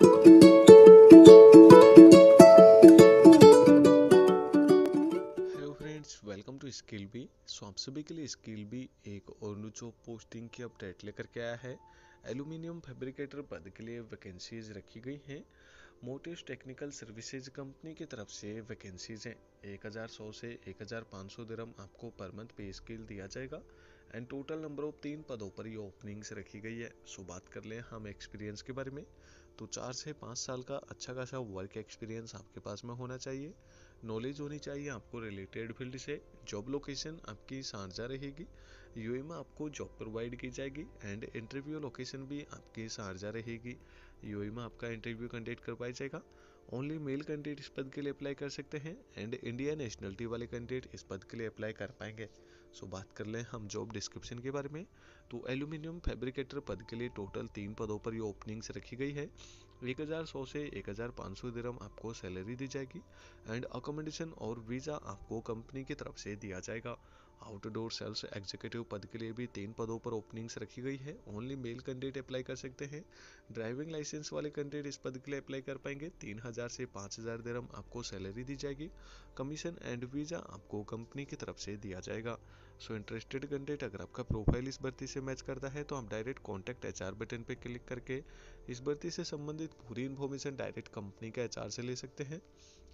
hello friends welcome to skill B so आप सभी के लिए स्किल बी एक और न्यू जॉब पोस्टिंग की अपडेट लेकर के आया है एल्यूमिनियम फैब्रिकेटर पद के लिए वैकेंसीज रखी गई हैं मोटिस टेक्निकल सर्विसेज कंपनी की तरफ से वैकेंसीज हैं 1100 से 1500 हज़ार दिरम आपको पर मंथ पे स्किल दिया जाएगा एंड टोटल नंबर ऑफ तीन पदों पर ये ओपनिंग्स रखी गई है सो बात कर लें हम एक्सपीरियंस के बारे में तो चार से पाँच साल का अच्छा खासा वर्क एक्सपीरियंस आपके पास में होना चाहिए नॉलेज होनी चाहिए आपको रिलेटेड फील्ड से जॉब लोकेशन आपकी साझा रहेगी यू में आपको जॉब प्रोवाइड की जाएगी एंड इंटरव्यू लोकेशन भी आपकी साझा रहेगी यू में आपका इंटरव्यू कंडक्ट करवाया जाएगा ओनली मेल कैंडिडेट इस पद के लिए अप्लाई कर सकते हैं एंड इंडिया नेशनलिटी वाले कैंडिडेट इस पद के लिए अप्लाई कर पाएंगे सो so, बात कर लें हम जॉब डिस्क्रिप्शन के बारे में तो एल्यूमिनियम फैब्रिकेटर पद के लिए टोटल तीन पदों पर ये ओपनिंग्स रखी गई है एक हज़ार सौ से एक हज़ार पाँच सौ आपको सैलरी दी जाएगी एंड अकोमोडेशन और वीज़ा आपको कंपनी की तरफ से दिया जाएगा आउटडोर सेल्स एग्जीक्यूटिव पद के लिए भी तीन पदों पर ओपनिंग्स रखी गई है ओनली मेल कैंडिडेट अप्लाई कर सकते हैं ड्राइविंग लाइसेंस वाले कैंडिडेट इस पद के लिए अप्लाई कर पाएंगे तीन हज़ार से पाँच हज़ार दरम आपको सैलरी दी जाएगी कमीशन एंड वीज़ा आपको कंपनी की तरफ से दिया जाएगा सो इंटरेस्टेड कैंडिडेट अगर आपका प्रोफाइल इस भर्ती से मैच करता है तो आप डायरेक्ट कॉन्टैक्ट एच बटन पर क्लिक करके इस भर्ती से संबंधित पूरी इन्फॉर्मेशन डायरेक्ट कंपनी के एच से ले सकते हैं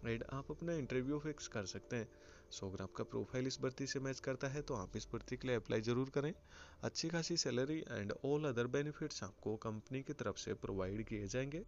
एंड आप अपना इंटरव्यू फिक्स कर सकते हैं सो अगर आपका प्रोफाइल इस भर्ती से मैच कर करता है तो आप इस भर्ती के लिए अप्लाई ज़रूर करें अच्छी खासी salary and all other benefits आपको कंपनी की तरफ से प्रोवाइड किए जाएंगे